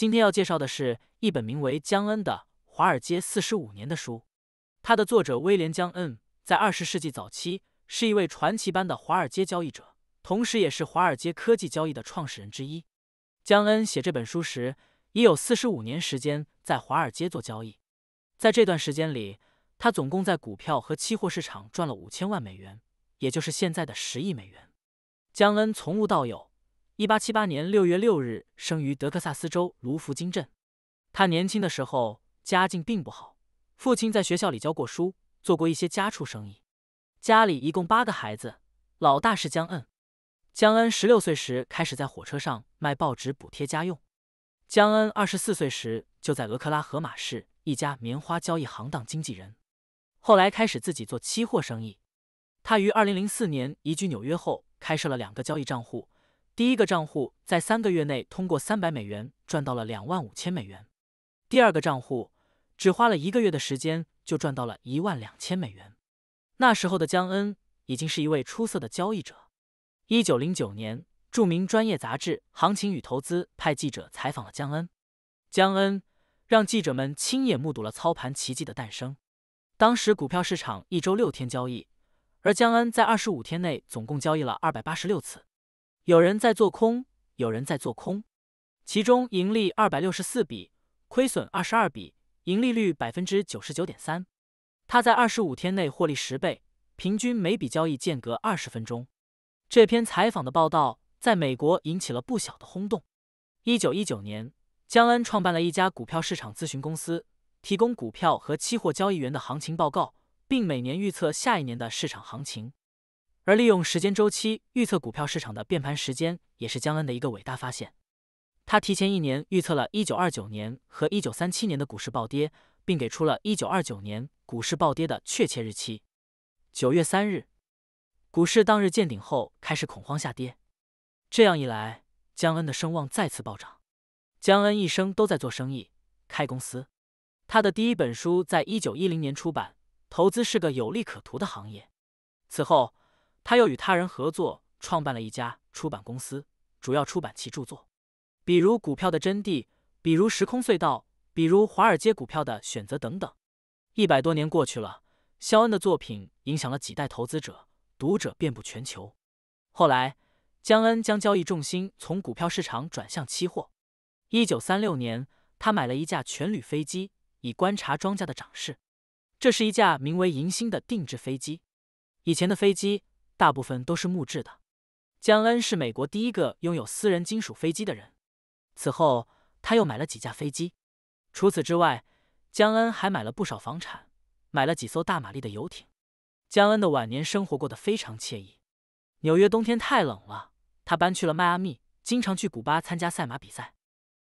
今天要介绍的是一本名为《江恩》的《华尔街四十五年》的书，它的作者威廉·江恩在二十世纪早期是一位传奇般的华尔街交易者，同时也是华尔街科技交易的创始人之一。江恩写这本书时已有四十五年时间在华尔街做交易，在这段时间里，他总共在股票和期货市场赚了五千万美元，也就是现在的十亿美元。江恩从无到有。一八七八年六月六日生于德克萨斯州卢浮金镇。他年轻的时候家境并不好，父亲在学校里教过书，做过一些家畜生意。家里一共八个孩子，老大是江恩。江恩十六岁时开始在火车上卖报纸补贴家用。江恩二十四岁时就在俄克拉荷马市一家棉花交易行当经纪人，后来开始自己做期货生意。他于二零零四年移居纽约后，开设了两个交易账户。第一个账户在三个月内通过三百美元赚到了两万五千美元，第二个账户只花了一个月的时间就赚到了一万两千美元。那时候的江恩已经是一位出色的交易者。一九零九年，著名专业杂志《行情与投资》派记者采访了江恩，江恩让记者们亲眼目睹了操盘奇迹的诞生。当时股票市场一周六天交易，而江恩在二十五天内总共交易了二百八十六次。有人在做空，有人在做空，其中盈利二百六十四笔，亏损二十二笔，盈利率百分之九十九点三。他在二十五天内获利十倍，平均每笔交易间隔二十分钟。这篇采访的报道在美国引起了不小的轰动。一九一九年，江恩创办了一家股票市场咨询公司，提供股票和期货交易员的行情报告，并每年预测下一年的市场行情。而利用时间周期预测股票市场的变盘时间，也是江恩的一个伟大发现。他提前一年预测了1929年和1937年的股市暴跌，并给出了1929年股市暴跌的确切日期，9月3日。股市当日见顶后开始恐慌下跌，这样一来，江恩的声望再次暴涨。江恩一生都在做生意、开公司，他的第一本书在一九一零年出版，《投资是个有利可图的行业》。此后，他又与他人合作创办了一家出版公司，主要出版其著作，比如《股票的真谛》，比如《时空隧道》，比如《华尔街股票的选择》等等。一百多年过去了，肖恩的作品影响了几代投资者，读者遍布全球。后来，江恩将交易重心从股票市场转向期货。一九三六年，他买了一架全铝飞机，以观察庄家的涨势。这是一架名为“银星”的定制飞机。以前的飞机。大部分都是木质的。江恩是美国第一个拥有私人金属飞机的人。此后，他又买了几架飞机。除此之外，江恩还买了不少房产，买了几艘大马力的游艇。江恩的晚年生活过得非常惬意。纽约冬天太冷了，他搬去了迈阿密，经常去古巴参加赛马比赛。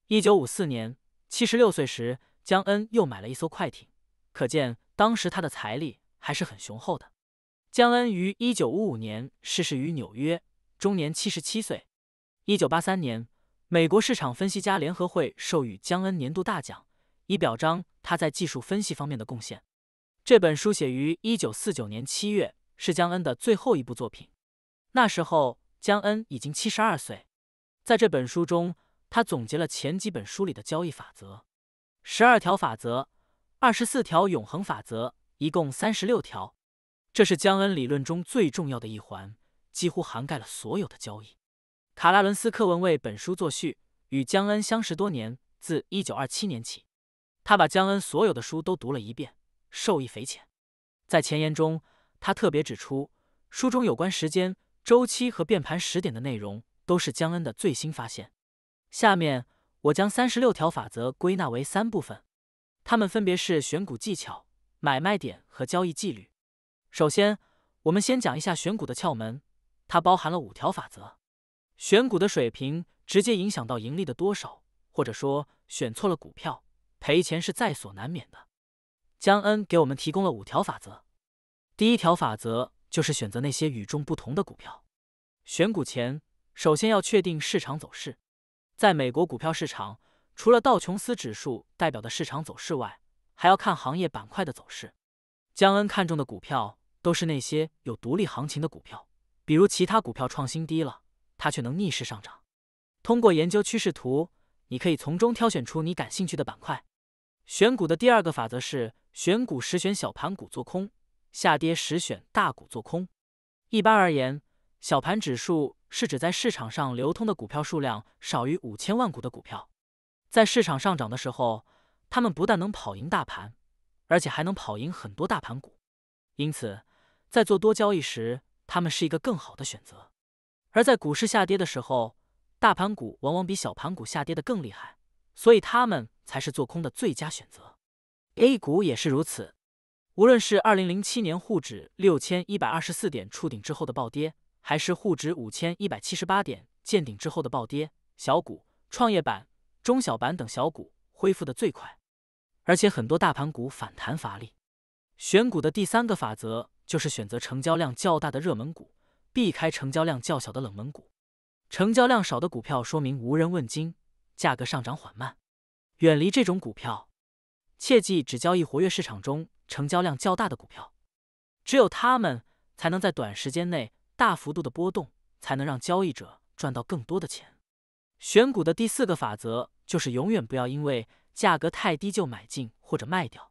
一九五四年，七十六岁时，江恩又买了一艘快艇，可见当时他的财力还是很雄厚的。江恩于一九五五年逝世于纽约，终年七十七岁。一九八三年，美国市场分析家联合会授予江恩年度大奖，以表彰他在技术分析方面的贡献。这本书写于一九四九年七月，是江恩的最后一部作品。那时候，江恩已经七十二岁。在这本书中，他总结了前几本书里的交易法则，十二条法则，二十四条永恒法则，一共三十六条。这是江恩理论中最重要的一环，几乎涵盖了所有的交易。卡拉伦斯克文为本书作序，与江恩相识多年，自1927年起，他把江恩所有的书都读了一遍，受益匪浅。在前言中，他特别指出，书中有关时间周期和变盘时点的内容都是江恩的最新发现。下面我将三十六条法则归纳为三部分，它们分别是选股技巧、买卖点和交易纪律。首先，我们先讲一下选股的窍门，它包含了五条法则。选股的水平直接影响到盈利的多少，或者说选错了股票，赔钱是在所难免的。江恩给我们提供了五条法则。第一条法则就是选择那些与众不同的股票。选股前，首先要确定市场走势。在美国股票市场，除了道琼斯指数代表的市场走势外，还要看行业板块的走势。江恩看中的股票。都是那些有独立行情的股票，比如其他股票创新低了，它却能逆势上涨。通过研究趋势图，你可以从中挑选出你感兴趣的板块。选股的第二个法则是：选股时选小盘股做空，下跌时选大股做空。一般而言，小盘指数是指在市场上流通的股票数量少于五千万股的股票。在市场上涨的时候，它们不但能跑赢大盘，而且还能跑赢很多大盘股。因此。在做多交易时，它们是一个更好的选择；而在股市下跌的时候，大盘股往往比小盘股下跌的更厉害，所以它们才是做空的最佳选择。A 股也是如此。无论是2007年沪指6124点触顶之后的暴跌，还是沪指5178点见顶之后的暴跌，小股、创业板、中小板等小股恢复的最快，而且很多大盘股反弹乏力。选股的第三个法则。就是选择成交量较大的热门股，避开成交量较小的冷门股。成交量少的股票说明无人问津，价格上涨缓慢，远离这种股票。切记只交易活跃市场中成交量较大的股票，只有他们才能在短时间内大幅度的波动，才能让交易者赚到更多的钱。选股的第四个法则就是永远不要因为价格太低就买进或者卖掉。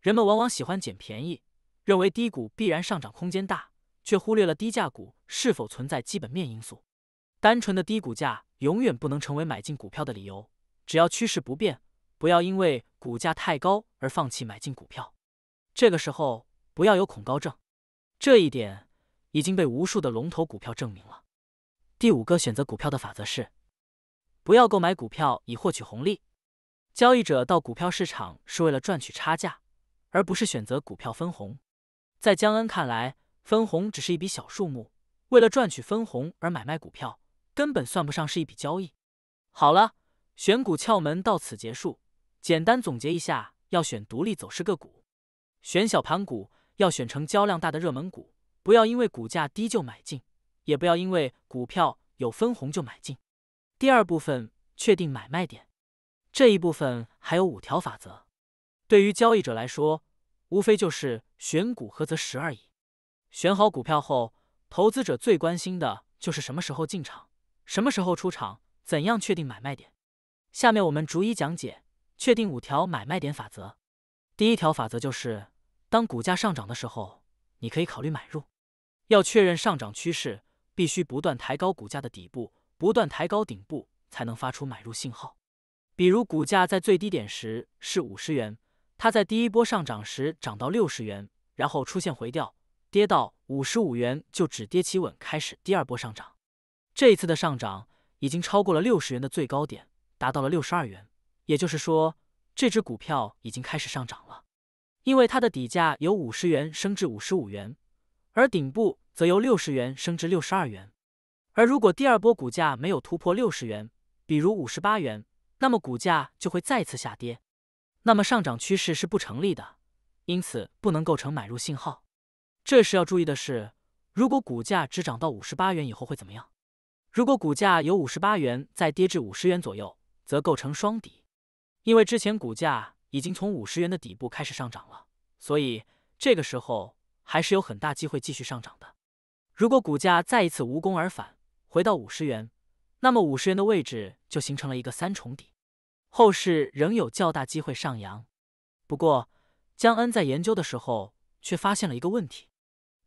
人们往往喜欢捡便宜。认为低股必然上涨空间大，却忽略了低价股是否存在基本面因素。单纯的低股价永远不能成为买进股票的理由。只要趋势不变，不要因为股价太高而放弃买进股票。这个时候不要有恐高症，这一点已经被无数的龙头股票证明了。第五个选择股票的法则是，不要购买股票以获取红利。交易者到股票市场是为了赚取差价，而不是选择股票分红。在江恩看来，分红只是一笔小数目，为了赚取分红而买卖股票，根本算不上是一笔交易。好了，选股窍门到此结束。简单总结一下：要选独立走势个股，选小盘股，要选成交量大的热门股，不要因为股价低就买进，也不要因为股票有分红就买进。第二部分，确定买卖点，这一部分还有五条法则，对于交易者来说。无非就是选股和择时而已。选好股票后，投资者最关心的就是什么时候进场，什么时候出场，怎样确定买卖点。下面我们逐一讲解，确定五条买卖点法则。第一条法则就是，当股价上涨的时候，你可以考虑买入。要确认上涨趋势，必须不断抬高股价的底部，不断抬高顶部，才能发出买入信号。比如，股价在最低点时是五十元。它在第一波上涨时涨到六十元，然后出现回调，跌到五十五元就止跌企稳，开始第二波上涨。这一次的上涨已经超过了六十元的最高点，达到了六十二元，也就是说这只股票已经开始上涨了。因为它的底价由五十元升至五十五元，而顶部则由六十元升至六十二元。而如果第二波股价没有突破六十元，比如五十八元，那么股价就会再次下跌。那么上涨趋势是不成立的，因此不能构成买入信号。这时要注意的是，如果股价只涨到五十八元以后会怎么样？如果股价由五十八元再跌至五十元左右，则构成双底，因为之前股价已经从五十元的底部开始上涨了，所以这个时候还是有很大机会继续上涨的。如果股价再一次无功而返，回到五十元，那么五十元的位置就形成了一个三重底。后市仍有较大机会上扬，不过江恩在研究的时候却发现了一个问题：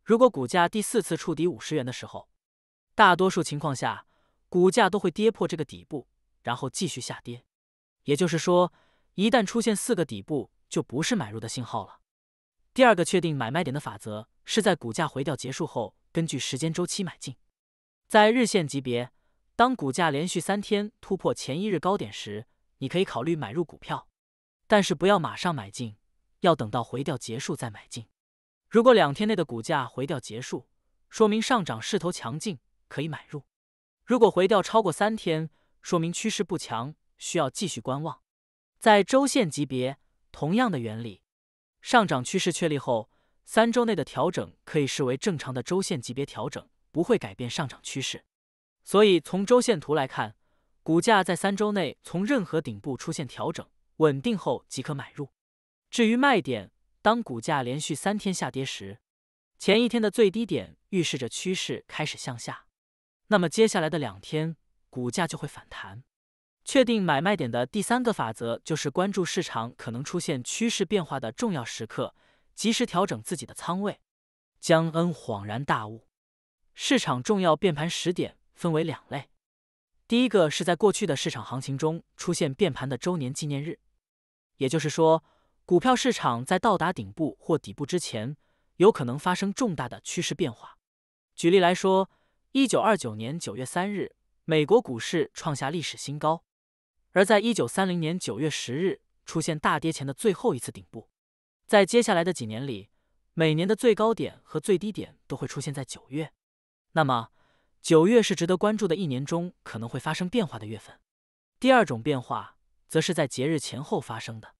如果股价第四次触底五十元的时候，大多数情况下股价都会跌破这个底部，然后继续下跌。也就是说，一旦出现四个底部，就不是买入的信号了。第二个确定买卖点的法则是在股价回调结束后，根据时间周期买进。在日线级别，当股价连续三天突破前一日高点时，你可以考虑买入股票，但是不要马上买进，要等到回调结束再买进。如果两天内的股价回调结束，说明上涨势头强劲，可以买入；如果回调超过三天，说明趋势不强，需要继续观望。在周线级别，同样的原理，上涨趋势确立后，三周内的调整可以视为正常的周线级别调整，不会改变上涨趋势。所以从周线图来看。股价在三周内从任何顶部出现调整，稳定后即可买入。至于卖点，当股价连续三天下跌时，前一天的最低点预示着趋势开始向下，那么接下来的两天股价就会反弹。确定买卖点的第三个法则就是关注市场可能出现趋势变化的重要时刻，及时调整自己的仓位。江恩恍然大悟，市场重要变盘时点分为两类。第一个是在过去的市场行情中出现变盘的周年纪念日，也就是说，股票市场在到达顶部或底部之前，有可能发生重大的趋势变化。举例来说，一九二九年九月三日，美国股市创下历史新高；而在一九三零年九月十日出现大跌前的最后一次顶部，在接下来的几年里，每年的最高点和最低点都会出现在九月。那么，九月是值得关注的一年中可能会发生变化的月份。第二种变化则是在节日前后发生的。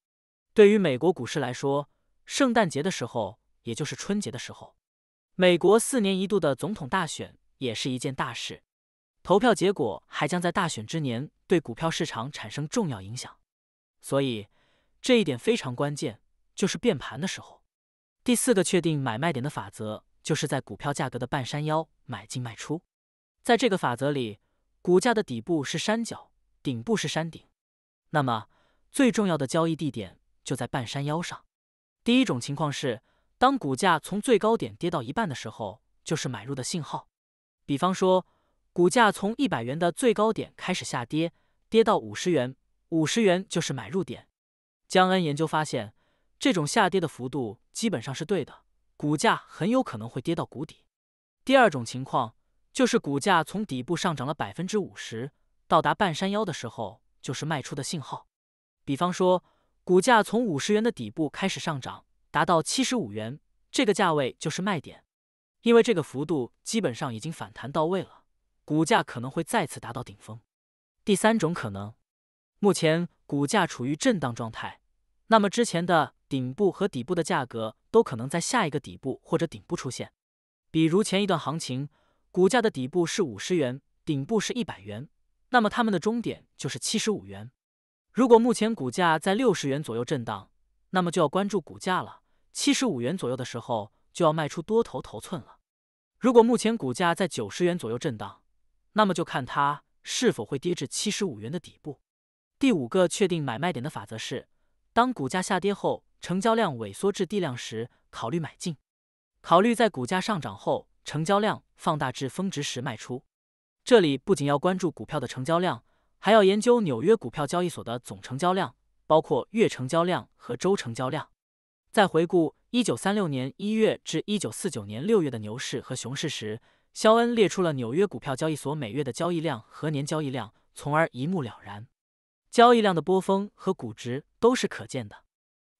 对于美国股市来说，圣诞节的时候也就是春节的时候，美国四年一度的总统大选也是一件大事，投票结果还将在大选之年对股票市场产生重要影响。所以，这一点非常关键，就是变盘的时候。第四个确定买卖点的法则就是在股票价格的半山腰买进卖出。在这个法则里，股价的底部是山脚，顶部是山顶，那么最重要的交易地点就在半山腰上。第一种情况是，当股价从最高点跌到一半的时候，就是买入的信号。比方说，股价从一百元的最高点开始下跌，跌到五十元，五十元就是买入点。江恩研究发现，这种下跌的幅度基本上是对的，股价很有可能会跌到谷底。第二种情况。就是股价从底部上涨了百分之五十，到达半山腰的时候，就是卖出的信号。比方说，股价从五十元的底部开始上涨，达到七十五元，这个价位就是卖点，因为这个幅度基本上已经反弹到位了，股价可能会再次达到顶峰。第三种可能，目前股价处于震荡状态，那么之前的顶部和底部的价格都可能在下一个底部或者顶部出现。比如前一段行情。股价的底部是五十元，顶部是一百元，那么它们的中点就是七十五元。如果目前股价在六十元左右震荡，那么就要关注股价了。七十五元左右的时候就要卖出多头头寸了。如果目前股价在九十元左右震荡，那么就看它是否会跌至七十五元的底部。第五个确定买卖点的法则是：当股价下跌后，成交量萎缩至地量时，考虑买进；考虑在股价上涨后。成交量放大至峰值时卖出。这里不仅要关注股票的成交量，还要研究纽约股票交易所的总成交量，包括月成交量和周成交量。在回顾一九三六年一月至一九四九年六月的牛市和熊市时，肖恩列出了纽约股票交易所每月的交易量和年交易量，从而一目了然。交易量的波峰和估值都是可见的。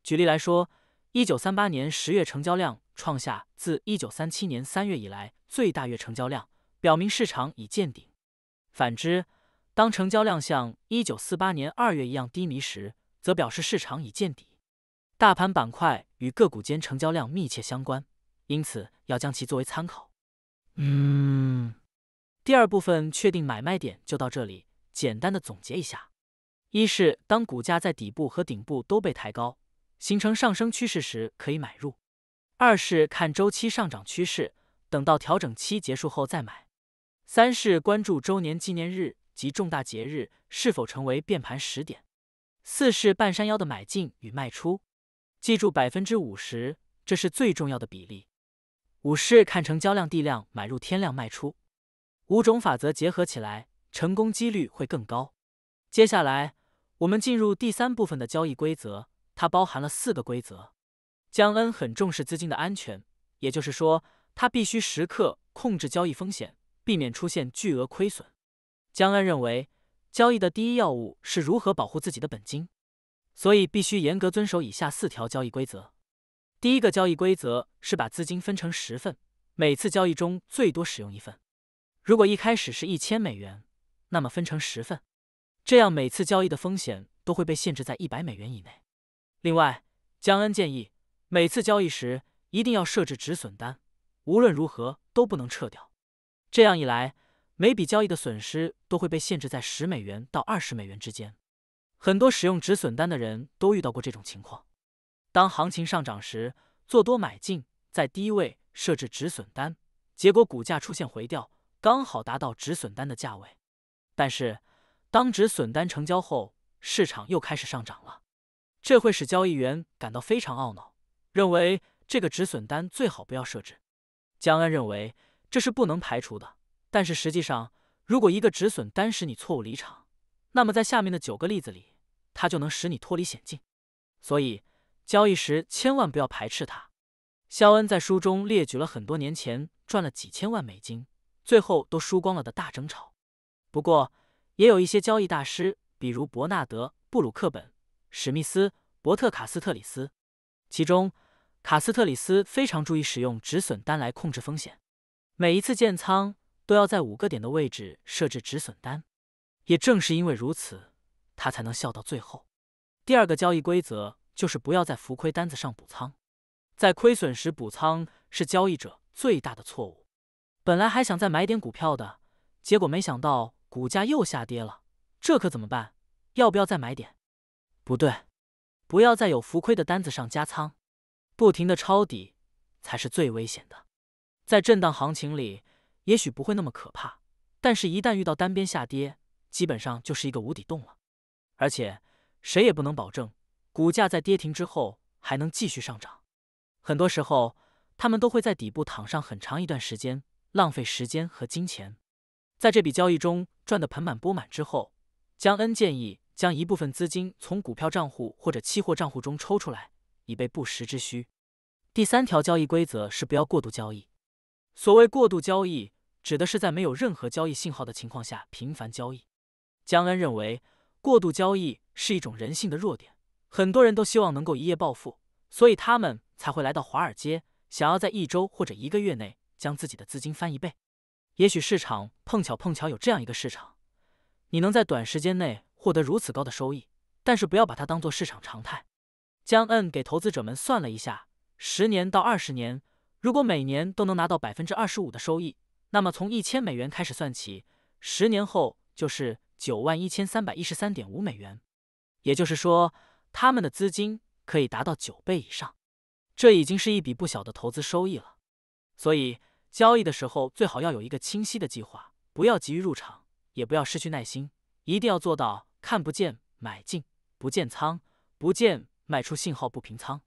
举例来说，一九三八年十月成交量。创下自一九三七年三月以来最大月成交量，表明市场已见顶。反之，当成交量像一九四八年二月一样低迷时，则表示市场已见底。大盘板块与个股间成交量密切相关，因此要将其作为参考。嗯，第二部分确定买卖点就到这里。简单的总结一下：一是当股价在底部和顶部都被抬高，形成上升趋势时，可以买入。二是看周期上涨趋势，等到调整期结束后再买；三是关注周年纪念日及重大节日是否成为变盘时点；四是半山腰的买进与卖出，记住百分之五十，这是最重要的比例；五是看成交量地量买入天量卖出。五种法则结合起来，成功几率会更高。接下来，我们进入第三部分的交易规则，它包含了四个规则。江恩很重视资金的安全，也就是说，他必须时刻控制交易风险，避免出现巨额亏损。江恩认为，交易的第一要务是如何保护自己的本金，所以必须严格遵守以下四条交易规则。第一个交易规则是把资金分成十份，每次交易中最多使用一份。如果一开始是一千美元，那么分成十份，这样每次交易的风险都会被限制在一百美元以内。另外，江恩建议。每次交易时一定要设置止损单，无论如何都不能撤掉。这样一来，每笔交易的损失都会被限制在十美元到二十美元之间。很多使用止损单的人都遇到过这种情况：当行情上涨时，做多买进，在低位设置止损单，结果股价出现回调，刚好达到止损单的价位。但是，当止损单成交后，市场又开始上涨了，这会使交易员感到非常懊恼。认为这个止损单最好不要设置。江恩认为这是不能排除的，但是实际上，如果一个止损单使你错误离场，那么在下面的九个例子里，它就能使你脱离险境。所以，交易时千万不要排斥它。肖恩在书中列举了很多年前赚了几千万美金，最后都输光了的大争吵。不过，也有一些交易大师，比如伯纳德·布鲁克本、史密斯、伯特·卡斯特里斯，其中。卡斯特里斯非常注意使用止损单来控制风险，每一次建仓都要在五个点的位置设置止损单。也正是因为如此，他才能笑到最后。第二个交易规则就是不要在浮亏单子上补仓，在亏损时补仓是交易者最大的错误。本来还想再买点股票的，结果没想到股价又下跌了，这可怎么办？要不要再买点？不对，不要在有浮亏的单子上加仓。不停的抄底才是最危险的，在震荡行情里也许不会那么可怕，但是，一旦遇到单边下跌，基本上就是一个无底洞了。而且，谁也不能保证股价在跌停之后还能继续上涨。很多时候，他们都会在底部躺上很长一段时间，浪费时间和金钱。在这笔交易中赚得盆满钵满之后，江恩建议将一部分资金从股票账户或者期货账户中抽出来。以备不时之需。第三条交易规则是不要过度交易。所谓过度交易，指的是在没有任何交易信号的情况下频繁交易。江恩认为，过度交易是一种人性的弱点。很多人都希望能够一夜暴富，所以他们才会来到华尔街，想要在一周或者一个月内将自己的资金翻一倍。也许市场碰巧碰巧有这样一个市场，你能在短时间内获得如此高的收益，但是不要把它当做市场常态。江恩给投资者们算了一下，十年到二十年，如果每年都能拿到百分之二十五的收益，那么从一千美元开始算起，十年后就是九万一千三百一十三点五美元。也就是说，他们的资金可以达到九倍以上，这已经是一笔不小的投资收益了。所以，交易的时候最好要有一个清晰的计划，不要急于入场，也不要失去耐心，一定要做到看不见买进，不见仓，不见。卖出信号不平仓，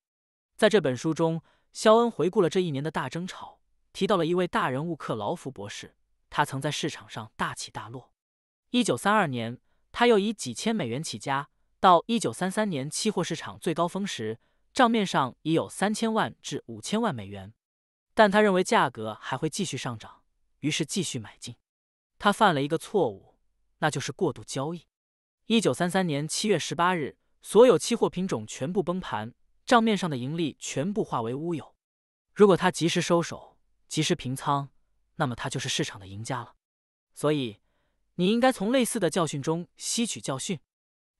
在这本书中，肖恩回顾了这一年的大争吵，提到了一位大人物克劳福博士。他曾在市场上大起大落。一九三二年，他又以几千美元起家，到一九三三年期货市场最高峰时，账面上已有三千万至五千万美元。但他认为价格还会继续上涨，于是继续买进。他犯了一个错误，那就是过度交易。一九三三年七月十八日。所有期货品种全部崩盘，账面上的盈利全部化为乌有。如果他及时收手，及时平仓，那么他就是市场的赢家了。所以，你应该从类似的教训中吸取教训。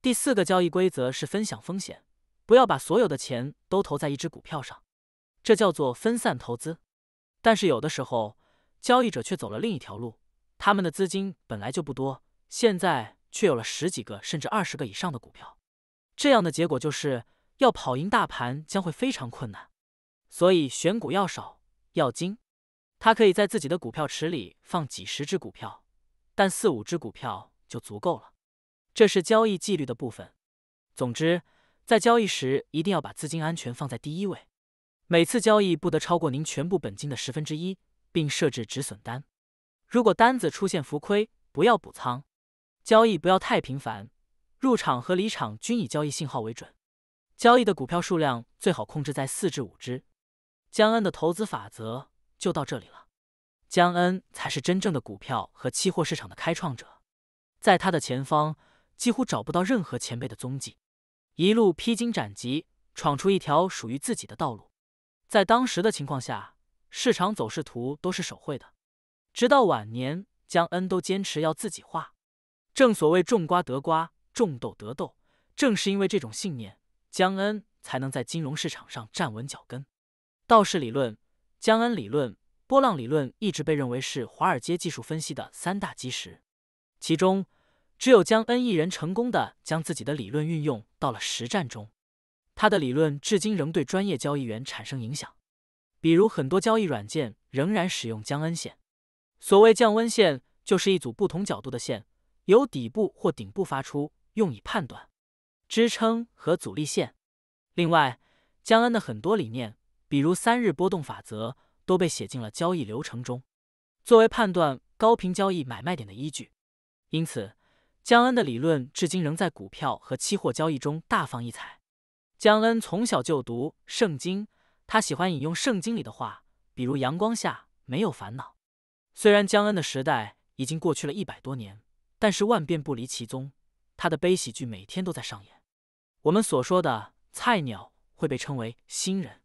第四个交易规则是分享风险，不要把所有的钱都投在一只股票上，这叫做分散投资。但是有的时候，交易者却走了另一条路，他们的资金本来就不多，现在却有了十几个甚至二十个以上的股票。这样的结果就是要跑赢大盘将会非常困难，所以选股要少要精。他可以在自己的股票池里放几十只股票，但四五只股票就足够了。这是交易纪律的部分。总之，在交易时一定要把资金安全放在第一位。每次交易不得超过您全部本金的十分之一，并设置止损单。如果单子出现浮亏，不要补仓。交易不要太频繁。入场和离场均以交易信号为准，交易的股票数量最好控制在四至五只。江恩的投资法则就到这里了。江恩才是真正的股票和期货市场的开创者，在他的前方几乎找不到任何前辈的踪迹，一路披荆斩棘，闯出一条属于自己的道路。在当时的情况下，市场走势图都是手绘的，直到晚年，江恩都坚持要自己画。正所谓种瓜得瓜。种豆得豆，正是因为这种信念，江恩才能在金融市场上站稳脚跟。道氏理论、江恩理论、波浪理论一直被认为是华尔街技术分析的三大基石。其中，只有江恩一人成功的将自己的理论运用到了实战中，他的理论至今仍对专业交易员产生影响。比如，很多交易软件仍然使用江恩线。所谓降温线，就是一组不同角度的线，由底部或顶部发出。用以判断支撑和阻力线。另外，江恩的很多理念，比如三日波动法则，都被写进了交易流程中，作为判断高频交易买卖点的依据。因此，江恩的理论至今仍在股票和期货交易中大放异彩。江恩从小就读圣经，他喜欢引用圣经里的话，比如“阳光下没有烦恼”。虽然江恩的时代已经过去了一百多年，但是万变不离其宗。他的悲喜剧每天都在上演。我们所说的菜鸟会被称为新人。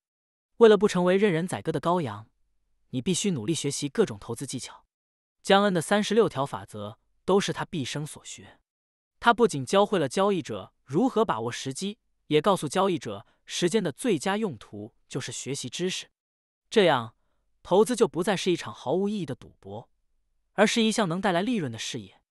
为了不成为任人宰割的羔羊，你必须努力学习各种投资技巧。江恩的三十六条法则都是他毕生所学。他不仅教会了交易者如何把握时机，也告诉交易者时间的最佳用途就是学习知识。这样，投资就不再是一场毫无意义的赌博，而是一项能带来利润的事业。